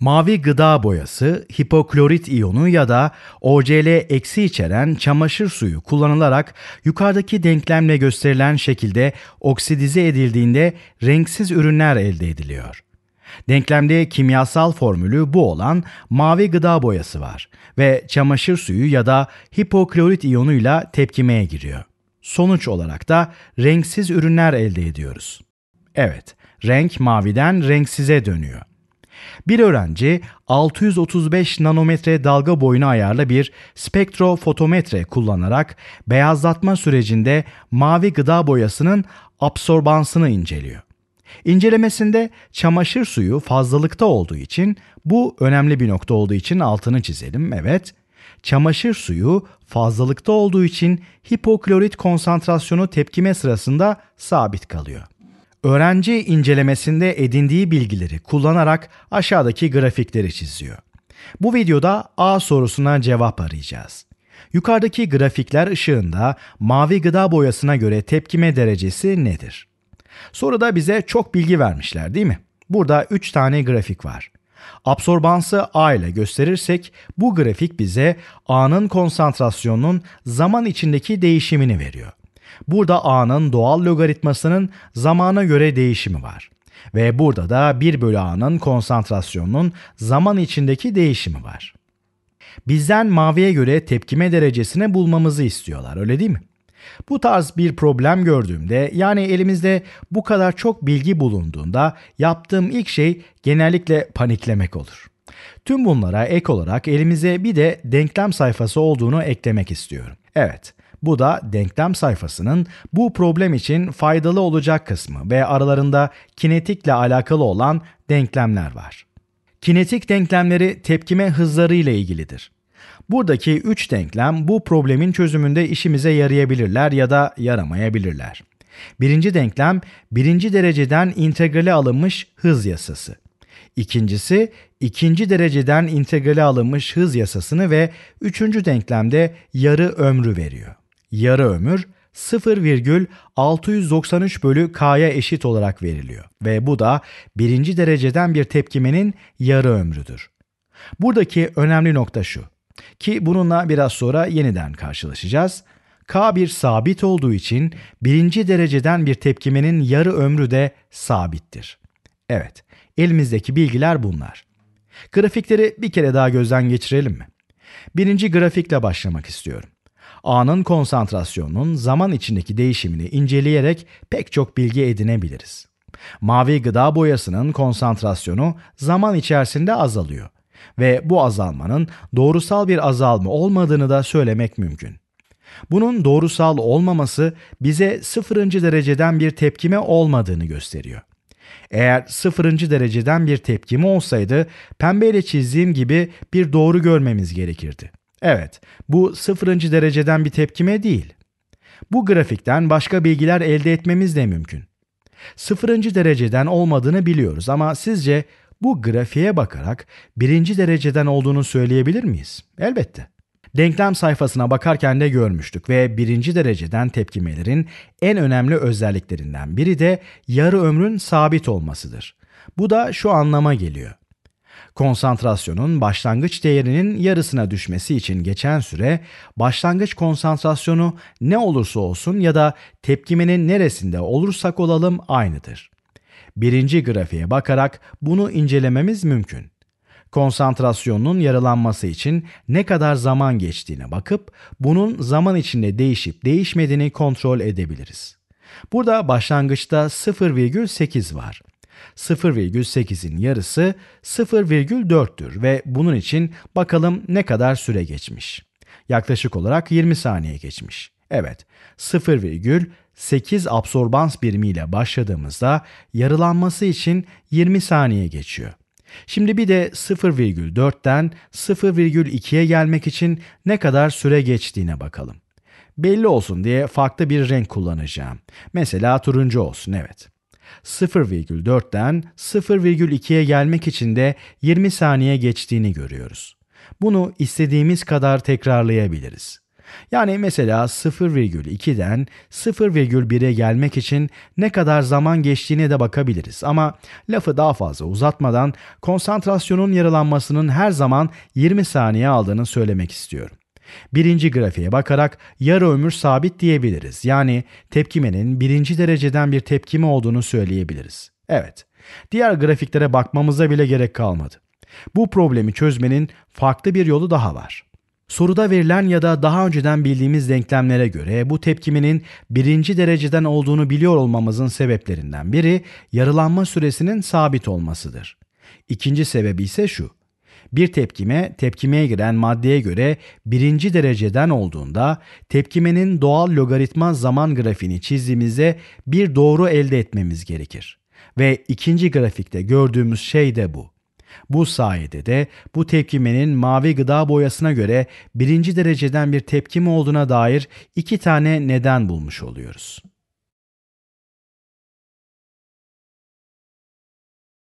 Mavi gıda boyası, hipoklorit iyonu ya da OCl eksi içeren çamaşır suyu kullanılarak yukarıdaki denklemle gösterilen şekilde oksidize edildiğinde renksiz ürünler elde ediliyor. Denklemde kimyasal formülü bu olan mavi gıda boyası var ve çamaşır suyu ya da hipoklorit iyonuyla tepkimeye giriyor. Sonuç olarak da renksiz ürünler elde ediyoruz. Evet, renk maviden renksize dönüyor. Bir öğrenci 635 nanometre dalga boyunu ayarlı bir spektrofotometre kullanarak beyazlatma sürecinde mavi gıda boyasının absorbansını inceliyor. İncelemesinde çamaşır suyu fazlalıkta olduğu için bu önemli bir nokta olduğu için altını çizelim. Evet, çamaşır suyu fazlalıkta olduğu için hipoklorit konsantrasyonu tepkime sırasında sabit kalıyor öğrenci incelemesinde edindiği bilgileri kullanarak aşağıdaki grafikleri çiziyor. Bu videoda A sorusuna cevap arayacağız. Yukarıdaki grafikler ışığında mavi gıda boyasına göre tepkime derecesi nedir? Soruda bize çok bilgi vermişler değil mi? Burada 3 tane grafik var. Absorbansı A ile gösterirsek bu grafik bize A'nın konsantrasyonunun zaman içindeki değişimini veriyor. Burada a'nın doğal logaritmasının zamana göre değişimi var. Ve burada da 1 bölü a'nın konsantrasyonunun zaman içindeki değişimi var. Bizden maviye göre tepkime derecesini bulmamızı istiyorlar öyle değil mi? Bu tarz bir problem gördüğümde yani elimizde bu kadar çok bilgi bulunduğunda yaptığım ilk şey genellikle paniklemek olur. Tüm bunlara ek olarak elimize bir de denklem sayfası olduğunu eklemek istiyorum. Evet, bu da denklem sayfasının bu problem için faydalı olacak kısmı ve aralarında kinetikle alakalı olan denklemler var. Kinetik denklemleri tepkime hızları ile ilgilidir. Buradaki 3 denklem bu problemin çözümünde işimize yarayabilirler ya da yaramayabilirler. Birinci denklem birinci dereceden integrale alınmış hız yasası. İkincisi ikinci dereceden integrale alınmış hız yasasını ve üçüncü denklemde yarı ömrü veriyor yarı ömür 0,693 bölü K'ya eşit olarak veriliyor ve bu da birinci dereceden bir tepkimenin yarı ömrüdür. Buradaki önemli nokta şu ki bununla biraz sonra yeniden karşılaşacağız. K bir sabit olduğu için birinci dereceden bir tepkimenin yarı ömrü de sabittir. Evet, elimizdeki bilgiler bunlar. Grafikleri bir kere daha gözden geçirelim mi? Birinci grafikle başlamak istiyorum anın konsantrasyonunun zaman içindeki değişimini inceleyerek pek çok bilgi edinebiliriz. Mavi gıda boyasının konsantrasyonu zaman içerisinde azalıyor ve bu azalmanın doğrusal bir azalma olmadığını da söylemek mümkün. Bunun doğrusal olmaması bize sıfırıncı dereceden bir tepkime olmadığını gösteriyor. Eğer sıfırıncı dereceden bir tepkimi olsaydı pembeyle çizdiğim gibi bir doğru görmemiz gerekirdi. Evet, bu sıfırıncı dereceden bir tepkime değil. Bu grafikten başka bilgiler elde etmemiz de mümkün. Sıfırıncı dereceden olmadığını biliyoruz ama sizce bu grafiğe bakarak birinci dereceden olduğunu söyleyebilir miyiz? Elbette. Denklem sayfasına bakarken de görmüştük ve birinci dereceden tepkimelerin en önemli özelliklerinden biri de yarı ömrün sabit olmasıdır. Bu da şu anlama geliyor. Konsantrasyonun başlangıç değerinin yarısına düşmesi için geçen süre başlangıç konsantrasyonu ne olursa olsun ya da tepkimenin neresinde olursak olalım aynıdır. Birinci grafiğe bakarak bunu incelememiz mümkün konsantrasyonun yarılanması için ne kadar zaman geçtiğine bakıp bunun zaman içinde değişip değişmediğini kontrol edebiliriz. Burada başlangıçta 0,8 var. 0,8'in yarısı 0,4'tür ve bunun için bakalım ne kadar süre geçmiş. Yaklaşık olarak 20 saniye geçmiş. Evet, 0,8 absorbans birimiyle başladığımızda yarılanması için 20 saniye geçiyor. Şimdi bir de 0,4'ten 0,2'ye gelmek için ne kadar süre geçtiğine bakalım. Belli olsun diye farklı bir renk kullanacağım. Mesela turuncu olsun, evet. 0,4'ten 0,2'ye gelmek için de 20 saniye geçtiğini görüyoruz. Bunu istediğimiz kadar tekrarlayabiliriz. Yani mesela 0,2'den 0,1'e gelmek için ne kadar zaman geçtiğine de bakabiliriz ama lafı daha fazla uzatmadan konsantrasyonun yaralanmasının her zaman 20 saniye aldığını söylemek istiyorum. Birinci grafiğe bakarak yarı ömür sabit diyebiliriz. Yani tepkimenin birinci dereceden bir tepkime olduğunu söyleyebiliriz. Evet, diğer grafiklere bakmamıza bile gerek kalmadı. Bu problemi çözmenin farklı bir yolu daha var. Soruda verilen ya da daha önceden bildiğimiz denklemlere göre bu tepkimenin birinci dereceden olduğunu biliyor olmamızın sebeplerinden biri yarılanma süresinin sabit olmasıdır. İkinci sebebi ise şu. Bir tepkime tepkimeye giren maddeye göre birinci dereceden olduğunda tepkimenin doğal logaritma zaman grafiğini çizdiğimizde bir doğru elde etmemiz gerekir. Ve ikinci grafikte gördüğümüz şey de bu. Bu sayede de bu tepkimenin mavi gıda boyasına göre birinci dereceden bir tepkime olduğuna dair iki tane neden bulmuş oluyoruz.